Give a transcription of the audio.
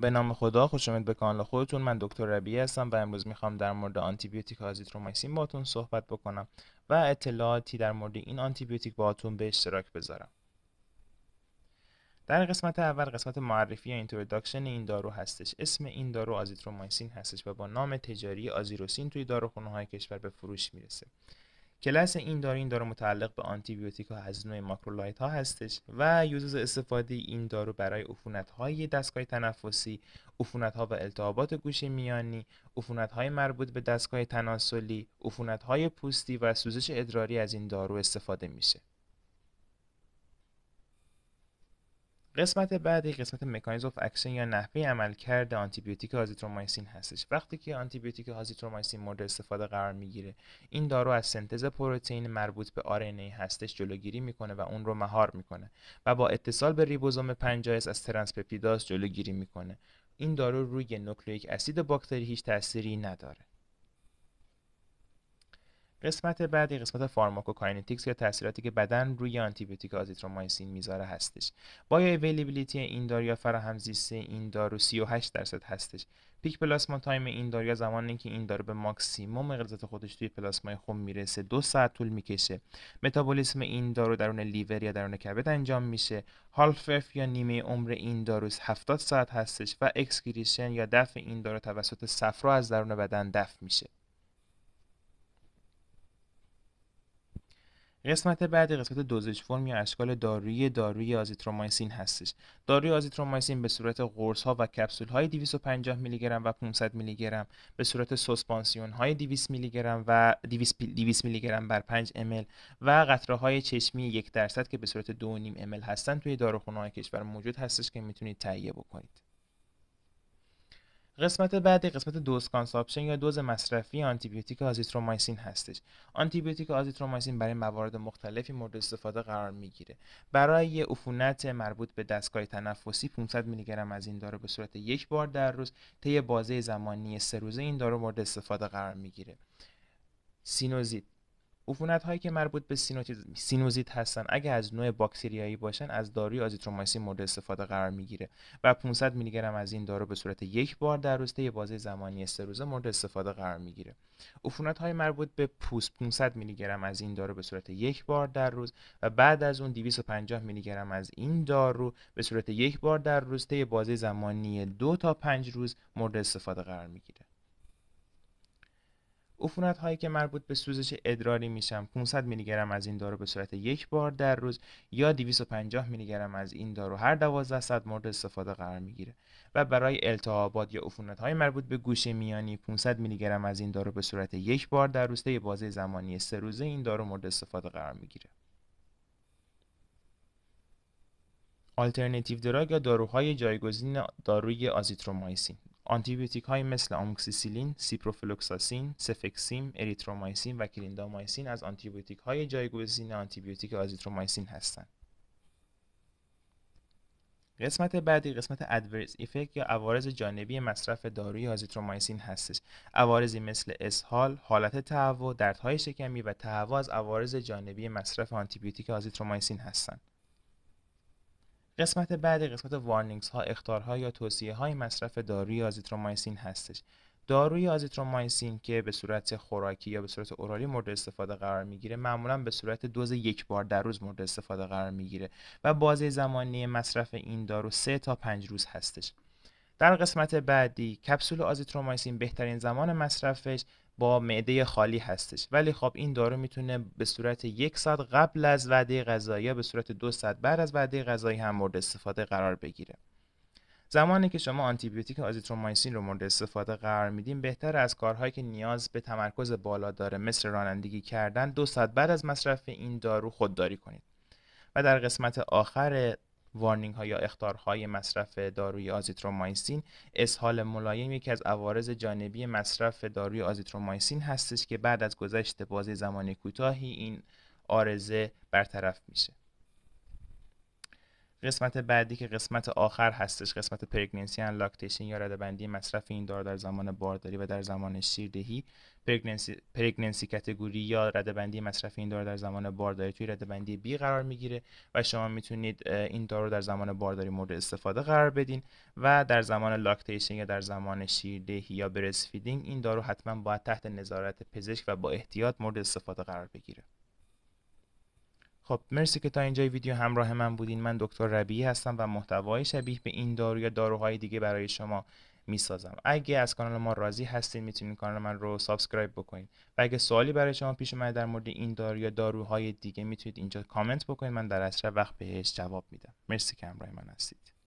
به نام خدا خوش آمد به کانال خودتون من دکتر ربی هستم و امروز میخوام در مورد آنتی بیوتیک آزیترومایسین باتون صحبت بکنم و اطلاعاتی در مورد این آنتی بیوتیک باهاتون به اشتراک بذارم در قسمت اول قسمت معرفی یا اینتروداکشن این دارو هستش اسم این دارو آزیترومایسین هستش و با نام تجاری آزیروسین توی داروخونه های کشور به فروش میرسه کلاس این دارو این دارو متعلق به آنتیبیوتیک ها از نوع ماکرولایت ها هستش و یوزوز استفاده این دارو برای عفونت های دستگاه تنفسی عفونت ها و التهابات گوش میانی عفونت های مربوط به دستگاه تناسلی عفونت های پوستی و سوزش ادراری از این دارو استفاده میشه قسمت بعدی قسمت مکانیزم اف اکشن یا نحوه عملکرد آنتیبیوتیک آزیترومایسین هستش وقتی که آنتیبیوتیک آزیترومایسین مورد استفاده قرار میگیره این دارو از سنتز پروتئین مربوط به آر هستش جلوگیری میکنه و اون رو مهار میکنه و با اتصال به ریبوزوم 5 از ترانسپپیداز جلوگیری میکنه این دارو روی نوکلئیک اسید باکتری هیچ تأثیری نداره قسمت بعدی قسمت فارماکوکاینتیکس یا تاثیراتی که بدن روی بیوتیک آزیترومایسین میذاره هستش با اویلیبیلیتی این دارو یا فراهم زیسته این دارو 38 درصد هستش پیک پلاسما تایم این دارو یا زمانی که این دارو به ماکسیموم غلظت خودش توی پلاسمای خون میرسه دو ساعت طول میکشه متابولیسم این دارو درون لیور یا درون کبد انجام میشه هالف یا نیمه عمر این دارو 70 ساعت هستش و اکسکریشن یا دفع این دارو توسط صفرا از درون بدن دفع میشه قسمت بعدی قسمت دوزش فرم یا اشکال دارویی داروی آزیترومایسین هستش. داروی آزیترومایسین به صورت قرص ها و کپسول های 250 میلی گرم و 500 میلی گرم به صورت سوسپانسیون های 200 میلی گرم و 200 میلی گرم بر 5 ml و قطره های چشمی یک درصد که به صورت 2.5 ml هستن توی داروخانه های کشور موجود هستش که میتونید تهیه بکنید. قسمت بعدی قسمت دوز کانساپشن یا دوز مصرفی آنتیبیوتیک آزیترومایسین هستش آنتیبیوتیک آزیترومایسین برای موارد مختلفی مورد استفاده قرار میگیره برای عفونت مربوط به دستگاه تنفسی 500 میلی گرم از این دارو به صورت یک بار در روز طی بازه زمانی سه روزه این دارو مورد استفاده قرار میگیره سینوزیت عفونت هایی که مربوط به سینوزیت هستن اگه از نوع باکتریایی باشن از داروی آزیترومایسین مورد استفاده قرار میگیره و 500 میلی گرم از این دارو به صورت یک بار در روز یه بازه زمانی سه روزه مورد استفاده قرار میگیره عفونت های مربوط به پوست 500 میلی گرم از این دارو به صورت یک بار در روز و بعد از اون 250 میلی گرم از این دارو به صورت یک بار در روز طی بازه زمانی دو تا پنج روز مورد استفاده قرار میگیره عفونت هایی که مربوط به سوزش ادراری میشن 500 میلی گرم از این دارو به صورت یک بار در روز یا 250 میلی گرم از این دارو هر 12 ساعت مورد استفاده قرار میگیره و برای التهابات یا عفونت های مربوط به گوش میانی 500 میلی گرم از این دارو به صورت یک بار در روز طی بازه زمانی سه روزه این دارو مورد استفاده قرار میگیره آلترناتیو دراگ یا داروهای جایگزین داروی آزیترومایسین آنتیبیوتیک های مثل آموکسیسیلین، سیپروفلوکساسین، سفکسیم، اریترومایسین و کلیندامایسین از آنتیبیوتیک های جایگزین آنتیبیوتیک آزیترومایسین هستند. قسمت بعدی قسمت ادورس افکت یا عوارض جانبی مصرف داروی آزیترومایسین هستش عوارضی مثل اسهال حالت تهوع دردهای شکمی و تهوع از عوارض جانبی مصرف آنتیبیوتیک آزیترومایسین هستند قسمت بعدی قسمت وارنینگز ها اختارها یا توصیه های مصرف داروی آزیترومایسین هستش داروی آزیترومایسین که به صورت خوراکی یا به صورت اورالی مورد استفاده قرار میگیره معمولا به صورت دوز یک بار در روز مورد استفاده قرار میگیره و بازه زمانی مصرف این دارو سه تا پنج روز هستش در قسمت بعدی کپسول آزیترومایسین بهترین زمان مصرفش با معده خالی هستش ولی خب این دارو میتونه به صورت یک ساعت قبل از وعده غذایی یا به صورت دو ساعت بعد از وعده غذایی هم مورد استفاده قرار بگیره زمانی که شما بیوتیک آزیترومایسین رو مورد استفاده قرار میدیم بهتر از کارهایی که نیاز به تمرکز بالا داره مثل رانندگی کردن دو ساعت بعد از مصرف این دارو خودداری کنید و در قسمت آخر وارنینگ ها یا های مصرف داروی آزیترومایسین اسهال ملایم یکی از عوارض جانبی مصرف داروی آزیترومایسین هستش که بعد از گذشت بازه زمان کوتاهی این آرزه برطرف میشه قسمت بعدی که قسمت آخر هستش قسمت پرگننسی ان لاکتیشن یا ردبندی مصرف این دارو در زمان بارداری و در زمان شیردهی پرگننسی کتگوری کاتگوری یا ردبندی مصرف این دارو در زمان بارداری توی ردبندی B قرار میگیره و شما میتونید این دارو در زمان بارداری مورد استفاده قرار بدین و در زمان لاکتیشن یا در زمان شیردهی یا برسفیدینگ این دارو حتما باید تحت نظارت پزشک و با احتیاط مورد استفاده قرار بگیره خب مرسی که تا اینجای ویدیو همراه من بودین من دکتر ربیعی هستم و محتوای شبیه به این دارو یا داروهای دیگه برای شما میسازم اگه از کانال ما راضی هستین میتونید کانال من رو سابسکرایب بکنید و اگه سوالی برای شما پیش اومده در مورد این دارو یا داروهای دیگه میتونید اینجا کامنت بکنید من در اسرع وقت بهش جواب میدم مرسی که همراه من هستید